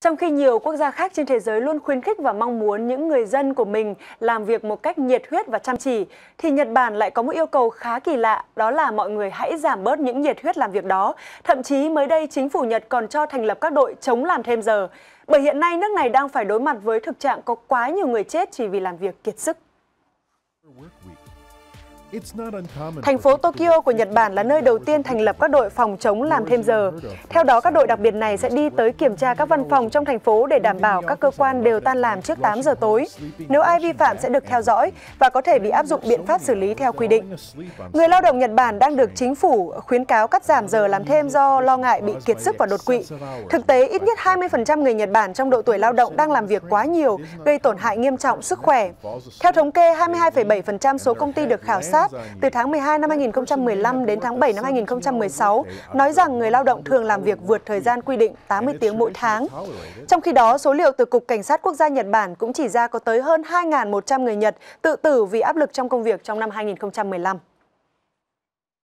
Trong khi nhiều quốc gia khác trên thế giới luôn khuyến khích và mong muốn những người dân của mình làm việc một cách nhiệt huyết và chăm chỉ, thì Nhật Bản lại có một yêu cầu khá kỳ lạ, đó là mọi người hãy giảm bớt những nhiệt huyết làm việc đó. Thậm chí mới đây chính phủ Nhật còn cho thành lập các đội chống làm thêm giờ. Bởi hiện nay nước này đang phải đối mặt với thực trạng có quá nhiều người chết chỉ vì làm việc kiệt sức. Thành phố Tokyo của Nhật Bản là nơi đầu tiên thành lập các đội phòng chống làm thêm giờ. Theo đó, các đội đặc biệt này sẽ đi tới kiểm tra các văn phòng trong thành phố để đảm bảo các cơ quan đều tan làm trước 8 giờ tối. Nếu ai vi phạm sẽ được theo dõi và có thể bị áp dụng biện pháp xử lý theo quy định. Người lao động Nhật Bản đang được chính phủ khuyến cáo cắt giảm giờ làm thêm do lo ngại bị kiệt sức và đột quỵ. Thực tế, ít nhất 20% người Nhật Bản trong độ tuổi lao động đang làm việc quá nhiều, gây tổn hại nghiêm trọng sức khỏe. Theo thống kê, 22,7% số công ty được khảo sát sát từ tháng 12 năm 2015 đến tháng 7 năm 2016 nói rằng người lao động thường làm việc vượt thời gian quy định 80 tiếng mỗi tháng. Trong khi đó, số liệu từ Cục Cảnh sát Quốc gia Nhật Bản cũng chỉ ra có tới hơn 2.100 người Nhật tự tử vì áp lực trong công việc trong năm 2015.